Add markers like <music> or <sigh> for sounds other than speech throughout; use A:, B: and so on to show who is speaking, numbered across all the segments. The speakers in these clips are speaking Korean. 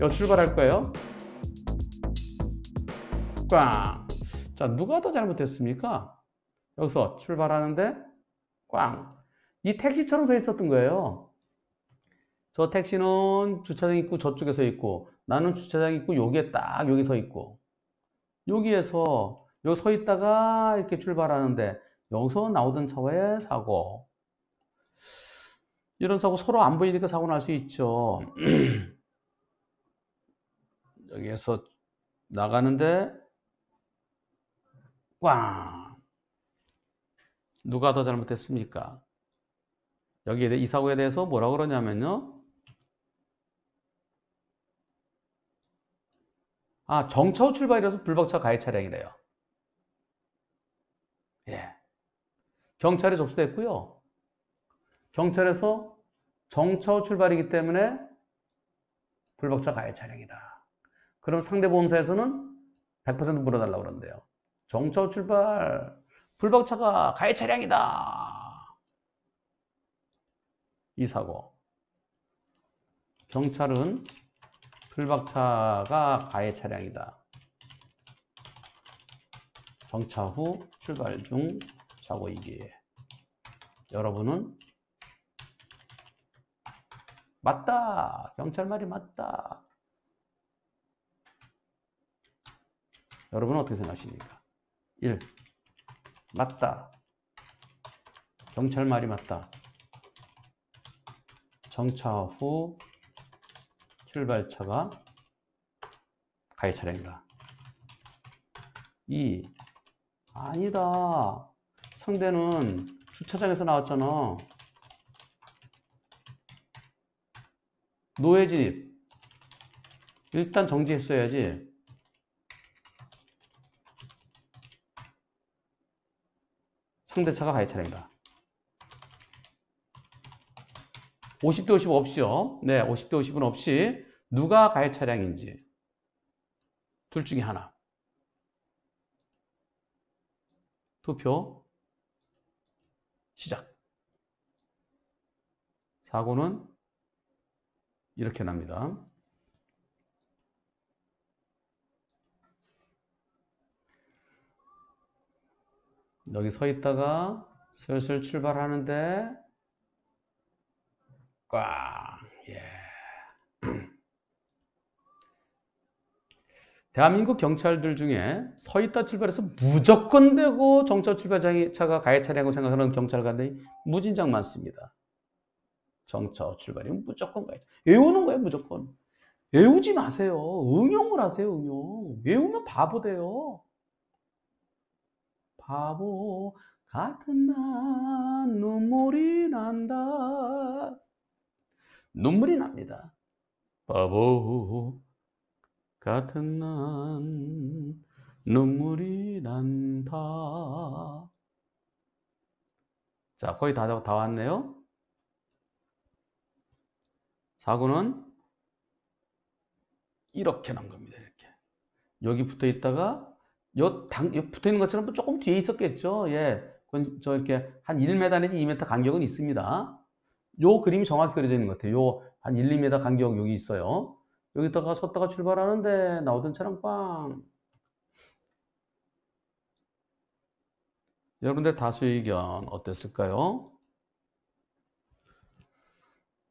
A: 여 출발할 거예요. 꽝. 자, 누가 더 잘못했습니까? 여기서 출발하는데 꽝. 이 택시처럼 서 있었던 거예요. 저 택시는 주차장 있고 저쪽에 서 있고 나는 주차장 있고 여기에 딱 여기 서 있고 여기에서 여기 서 있다가 이렇게 출발하는데 여기서 나오던 차와의 사고 이런 사고 서로 안 보이니까 사고 날 수 있죠. <clears throat> 여기에서 나가는데 꽝 누가 더 잘못했습니까? 여기에 대해 이 사고에 대해서 뭐라 그러냐면요. 아, 정차후 출발이라서 불박차 가해 차량이래요. 예. 경찰에 접수됐고요. 경찰에서 정차후 출발이기 때문에 불박차 가해 차량이다. 그럼 상대 보험사에서는 100% 물어달라고 그러는데요. 정차 출발, 불박차가 가해 차량이다. 이 사고. 경찰은 불박차가 가해 차량이다. 정차 후 출발 중 사고이기에 여러분은 맞다 경찰 말이 맞다 여러분은 어떻게 생각하십니까? 1. 맞다. 경찰 말이 맞다. 정차 후 출발차가 가해 차량인가? 2. 아니다. 상대는 주차장에서 나왔잖아. 노예 진입. 일단 정지했어야지. 상대차가 가해 차례입다 50대 50 없이요. 네, 50대 50은 없이 누가 가해 차량인지 둘 중에 하나. 투표 시작. 사고는 이렇게 납니다. 여기 서 있다가 슬슬 출발하는데 꽝 예. <clears throat> 대한민국 경찰들 중에 서 있다 출발해서 무조건 되고 정찰 출발차가 장이 가해 차량이라고 생각하는 경찰관들이 무진장 많습니다. 정처 출발이면 무조건 가야죠. 외우는 거예요, 무조건. 외우지 마세요. 응용을 하세요, 응용. 외우면 바보 돼요. 바보 같은 난 눈물이 난다. 눈물이 납니다. 바보 같은 난 눈물이 난다. 자, 거의 다, 다 왔네요. 사고는 이렇게 난 겁니다. 이렇게. 여기 붙어 있다가 요, 당, 요 붙어 있는 것처럼 조금 뒤에 있었겠죠. 예. 저 이렇게 한 1m 내지 2m 간격은 있습니다. 요 그림이 정확히 그려져 있는 것 같아요. 요한 1, 2m 간격 여기 있어요. 여기다가 섰다가 출발하는데 나오던 차량 빵. 여러분들 다수의 의견 어땠을까요?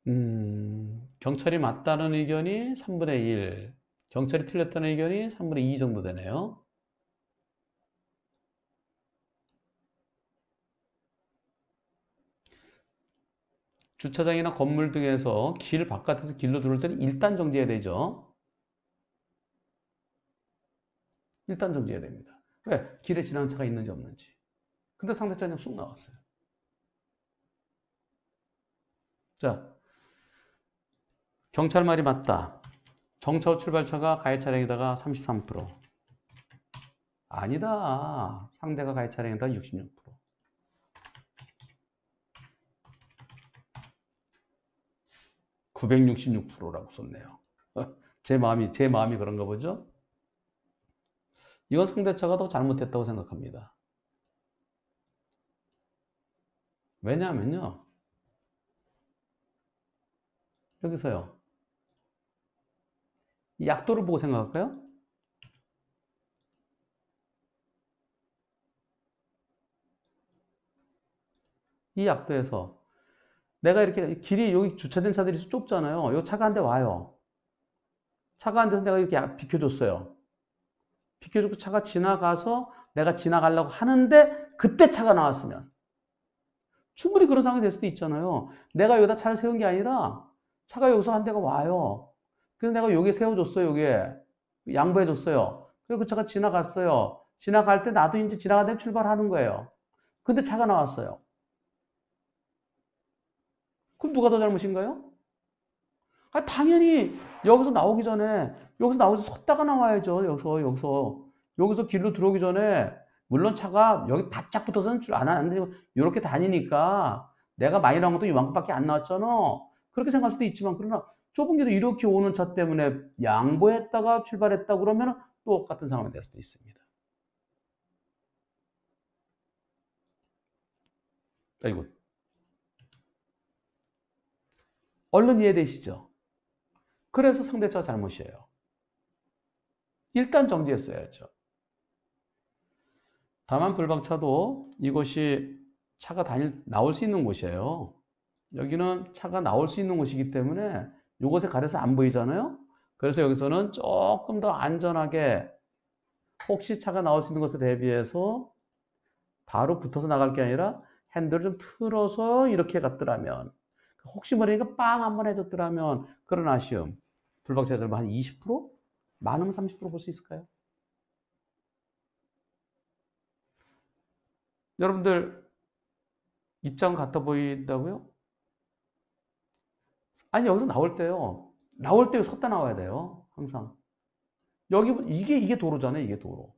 A: 음, 경찰이 맞다는 의견이 3분의 1, 경찰이 틀렸다는 의견이 3분의 2 정도 되네요. 주차장이나 건물 등에서 길 바깥에서 길로 들어올 때는 일단 정지해야 되죠. 일단 정지해야 됩니다. 왜? 길에 지나는 차가 있는지 없는지. 근데 상대차 그냥 쑥 나왔어요. 자, 경찰 말이 맞다. 정차 출발차가 가해 차량에다가 33%. 아니다. 상대가 가해 차량에다 66%. 966%라고 썼네요. <laughs> 제 마음이, 제 마음이 그런가 보죠? 이건상대차가더 잘못했다고 생각합니다. 왜냐하면요. 여기서요. 이 약도를 보고 생각할까요? 이 약도에서 내가 이렇게 길이 여기 주차된 차들이 좁잖아요. 요 차가 한 대 와요. 차가 한 대서 내가 이렇게 아, 비켜줬어요. 비켜줬고 차가 지나가서 내가 지나가려고 하는데 그때 차가 나왔으면 충분히 그런 상황이 될 수도 있잖아요. 내가 여기다 차를 세운 게 아니라 차가 여기서 한 대가 와요. 그래서 내가 여기 세워줬어요. 여기에 양보해줬어요. 그리고 그 차가 지나갔어요. 지나갈 때 나도 이제 지나가다 출발하는 거예요. 근데 차가 나왔어요. 그럼 누가 더 잘못인가요? 아, 당연히 여기서 나오기 전에 여기서 나오기 섰다가 나와야죠. 여기서 여기서 여기서 길로 들어오기 전에 물론 차가 여기 바짝 붙어서는 줄안 하는데 이렇게 다니니까 내가 많이 나온 것도 이만큼밖에 안 나왔잖아. 그렇게 생각할 수도 있지만 그러나 좁은 길도 이렇게 오는 차 때문에 양보했다가 출발했다 그러면 똑같은 상황이 될 수도 있습니다. 아이고 얼른 이해되시죠? 그래서 상대차 잘못이에요. 일단 정지했어야죠. 다만 불박차도 이곳이 차가 다닐, 나올 수 있는 곳이에요. 여기는 차가 나올 수 있는 곳이기 때문에 이곳에 가려서 안 보이잖아요. 그래서 여기서는 조금 더 안전하게 혹시 차가 나올 수 있는 것에 대비해서 바로 붙어서 나갈 게 아니라 핸들을 좀 틀어서 이렇게 갔더라면 혹시 모르니까 빵한번 해줬더라면 그런 아쉬움 불박자들한 20%? 많으면 30%볼 수 있을까요? 여러분들 입장 같아 보인다고요? 아니 여기서 나올 때요 나올 때 섰다 나와야 돼요 항상 여기 이게 이게 도로잖아요 이게 도로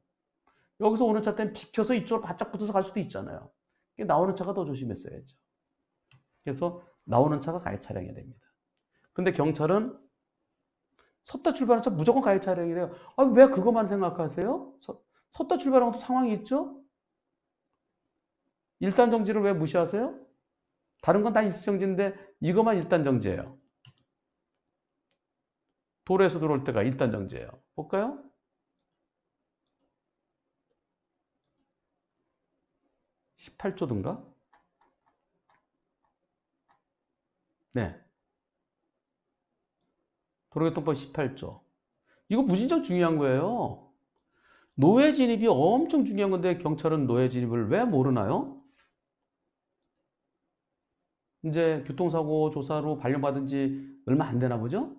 A: 여기서 오는 차 때는 비켜서 이쪽으로 바짝 붙어서 갈 수도 있잖아요 나오는 차가 더 조심했어야죠 그래서 나오는 차가 가해 차량이 됩니다. 근데 경찰은 섰다 출발한 차 무조건 가해 차량이래요. 아, 왜 그것만 생각하세요? 섰다 출발한 것도 상황이 있죠? 일단 정지를 왜 무시하세요? 다른 건 다 일시 정지인데 이것만 일단 정지예요. 도로에서 들어올 때가 일단 정지예요. 볼까요? 1 8조든가 네. 도로교통법 18조. 이거 무진장 중요한 거예요. 노예 진입이 엄청 중요한 건데 경찰은 노예 진입을 왜 모르나요? 이제 교통사고 조사로 발령받은 지 얼마 안 되나 보죠?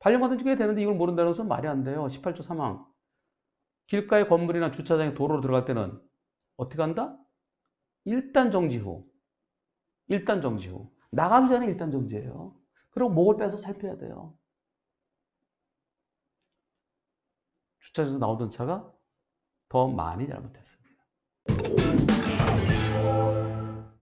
A: 발령받은 지꽤 되는데 이걸 모른다는 것은 말이 안 돼요. 18조 3항. 길가의 건물이나 주차장에 도로로 들어갈 때는 어떻게 한다? 일단 정지 후. 일단 정지 후. 나가기 전에 일단 정지해요 그리고 목을 빼서 살펴야 돼요. 주차장에서 나오던 차가 더 많이 잘못했습니다.